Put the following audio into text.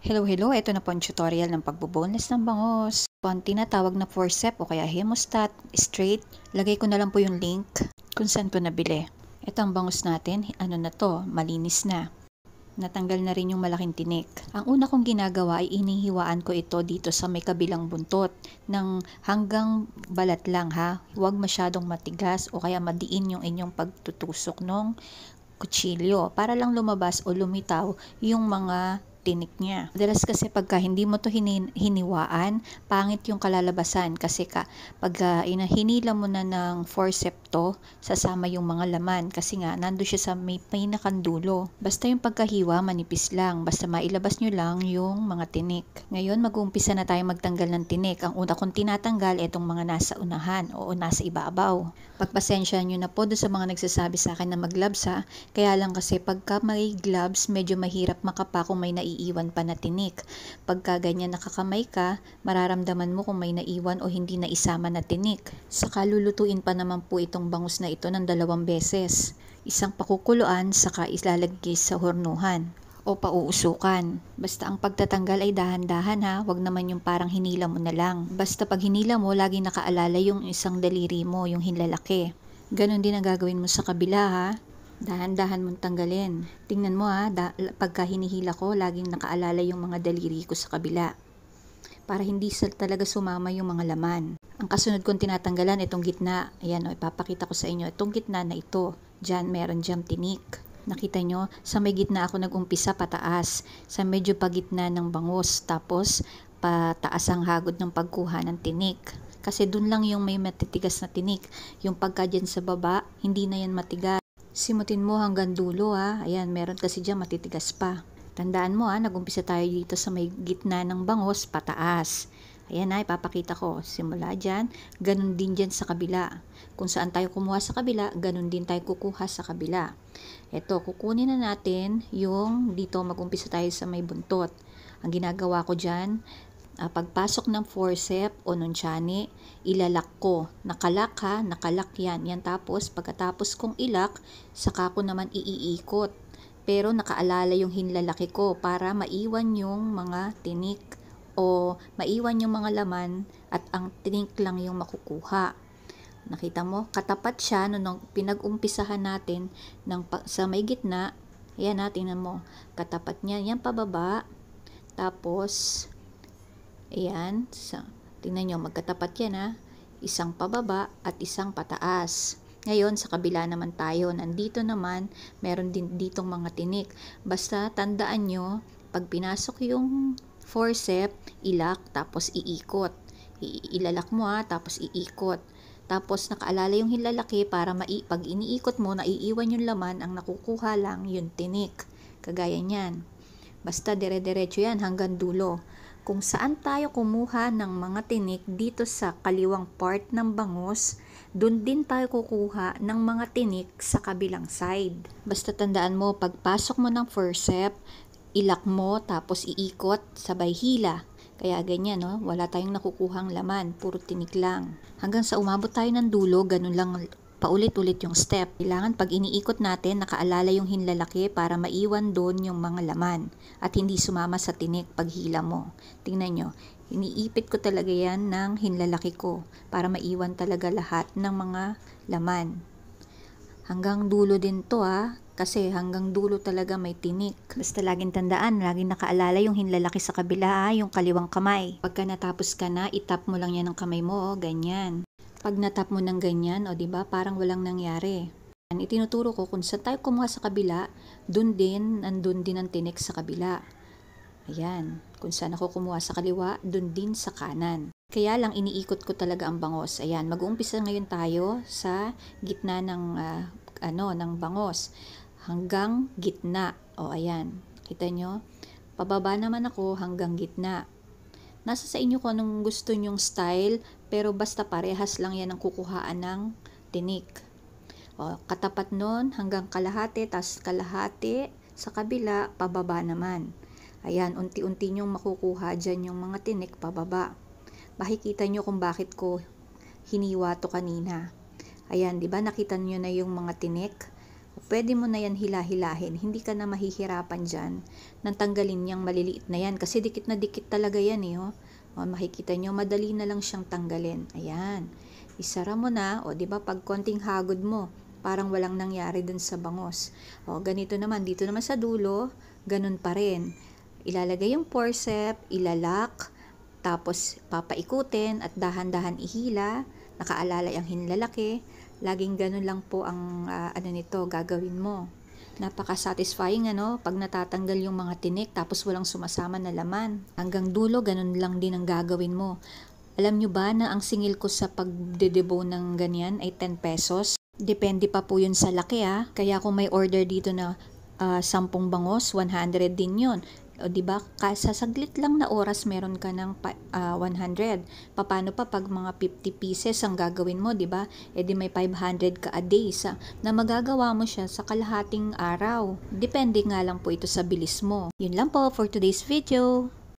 Hello, hello! Ito na po ang tutorial ng pagbuboneless ng bangos. Po ang tinatawag na forcep o kaya hemostat, straight. Lagay ko na lang po yung link kung saan ko nabili. Ito ang bangus natin, ano na to, malinis na. Natanggal na rin yung malaking tinik. Ang una kong ginagawa ay inihiwaan ko ito dito sa may kabilang buntot ng hanggang balat lang ha. Huwag masyadong matigas o kaya madiin yung inyong pagtutusok ng kutsilyo para lang lumabas o lumitaw yung mga tinik niya. Madalas kasi pagka hindi mo to hini- hiniwaan, pangit yung kalalabasan kasi ka pag uh, hinilam mo na ng forceps to, sasama yung mga laman kasi nga nando siya sa may pinakandulo. Basta yung pagkahiwa manipis lang, basta mailabas niyo lang yung mga tinik. Ngayon mag-uumpisa na tayo magtanggal ng tinik. Ang una kong tinatanggal etong mga nasa unahan o nasa ibabaw. Pagpasensya niyo na po do sa mga nagsasabi sa akin na mag-gloves ha. kaya lang kasi pagka may gloves medyo mahirap makapa kung may nai maiiwan pa na tinik. Pagka ganyan nakakamay ka, mararamdaman mo kung may naiwan o hindi na isama na tinik. Saka lulutuin pa naman po itong bangus na ito ng dalawang beses. Isang pakukuluan, saka ilalagay sa hornuhan o pauusukan. Basta ang pagtatanggal ay dahan-dahan ha, wag naman yung parang hinila mo na lang. Basta pag hinila mo, lagi nakaalala yung isang daliri mo, yung hinlalaki. Ganon din ang gagawin mo sa kabila ha. Dahan-dahan mong tanggalin. Tingnan mo ha, ah, da- pagka hinihila ko, laging nakaalala yung mga daliri ko sa kabila. Para hindi sa talaga sumama yung mga laman. Ang kasunod kong tinatanggalan, itong gitna. Ayan o, oh, ipapakita ko sa inyo. Itong gitna na ito. Diyan meron diyan tinik. Nakita nyo, sa may gitna ako nagumpisa pataas, sa medyo pagitna ng bangus, tapos pataas ang hagod ng pagkuha ng tinik. Kasi dun lang yung may matitigas na tinik. Yung pagka dyan sa baba, hindi na yan matigas. Simutin mo hanggang dulo ha. Ayan, meron kasi dyan matitigas pa. Tandaan mo ha, nagumpisa tayo dito sa may gitna ng bangos, pataas. Ayan na, ipapakita ko. Simula dyan, ganun din dyan sa kabila. Kung saan tayo kumuha sa kabila, ganun din tayo kukuha sa kabila. Ito, kukunin na natin yung dito magumpisa tayo sa may buntot. Ang ginagawa ko dyan, Uh, pagpasok ng forcep o nunchani, ilalak ko. Nakalak ha, nakalak yan. Yan tapos, pagkatapos kong ilak, saka ko naman iiikot. Pero nakaalala yung hinlalaki ko para maiwan yung mga tinik o maiwan yung mga laman at ang tinik lang yung makukuha. Nakita mo, katapat siya noong pinag-umpisahan natin ng, sa may gitna. Ayan na, tingnan mo. Katapat niya. Yan pababa. Tapos, Ayan. So, tingnan nyo, magkatapat yan ha. Isang pababa at isang pataas. Ngayon, sa kabila naman tayo. Nandito naman, meron din ditong mga tinik. Basta tandaan nyo, pag pinasok yung forcep, ilak, tapos iikot. I ilalak mo ha, tapos iikot. Tapos nakaalala yung hilalaki para mai pag iniikot mo, naiiwan yung laman, ang nakukuha lang yung tinik. Kagaya niyan. Basta dire-diretso yan hanggang dulo kung saan tayo kumuha ng mga tinik dito sa kaliwang part ng bangus, doon din tayo kukuha ng mga tinik sa kabilang side. Basta tandaan mo, pagpasok mo ng forcep, ilak mo tapos iikot sabay hila. Kaya ganyan, no? wala tayong nakukuhang laman, puro tinik lang. Hanggang sa umabot tayo ng dulo, ganun lang paulit-ulit yung step. Kailangan pag iniikot natin, nakaalala yung hinlalaki para maiwan doon yung mga laman at hindi sumama sa tinik pag hila mo. Tingnan nyo, iniipit ko talaga yan ng hinlalaki ko para maiwan talaga lahat ng mga laman. Hanggang dulo din to ha, kasi hanggang dulo talaga may tinik. Basta laging tandaan, laging nakaalala yung hinlalaki sa kabila, yung kaliwang kamay. Pagka natapos ka na, itap mo lang yan ng kamay mo, oh, ganyan. Pag natap mo ng ganyan, o ba diba, parang walang nangyari. And itinuturo ko kung saan tayo kumuha sa kabila, dun din, andun din ang tinik sa kabila. Ayan, kung saan ako kumuha sa kaliwa, dun din sa kanan. Kaya lang iniikot ko talaga ang bangos. Ayan, mag-uumpisa ngayon tayo sa gitna ng uh, ano ng bangos hanggang gitna. O ayan, kita nyo? Pababa naman ako hanggang gitna. Nasa sa inyo kung anong gusto nyong style, pero basta parehas lang yan ang kukuhaan ng tinik. O, katapat nun hanggang kalahati, tas kalahati sa kabila, pababa naman. Ayan, unti-unti nyong makukuha dyan yung mga tinik pababa. Makikita nyo kung bakit ko hiniwa to kanina. Ayan, di ba nakita nyo na yung mga tinik? Pwede mo na yan hila-hilahin. Hindi ka na mahihirapan dyan nang tanggalin yung maliliit na yan. Kasi dikit na dikit talaga yan eh. Oh. O, ah, makikita nyo, madali na lang siyang tanggalin. Ayan. Isara mo na, o, di ba, pag konting hagod mo, parang walang nangyari dun sa bangos. O, ganito naman, dito naman sa dulo, ganun pa rin. Ilalagay yung forceps, ilalak, tapos papaikutin at dahan-dahan ihila, nakaalalay ang hinlalaki. Laging ganun lang po ang uh, ano nito gagawin mo. Napaka-satisfying ano, pag natatanggal yung mga tinik tapos walang sumasama na laman. Hanggang dulo, ganun lang din ang gagawin mo. Alam nyo ba na ang singil ko sa pagdedebo ng ganyan ay 10 pesos? Depende pa po yun sa laki ha. Ah. Kaya kung may order dito na uh, ah, 10 bangos, 100 din yun. O di ba? Sa saglit lang na oras meron ka ng uh, ah, 100. Paano pa pag mga 50 pieces ang gagawin mo, di ba? E di may 500 ka a day sa, na magagawa mo siya sa kalahating araw. Depende nga lang po ito sa bilis mo. Yun lang po for today's video.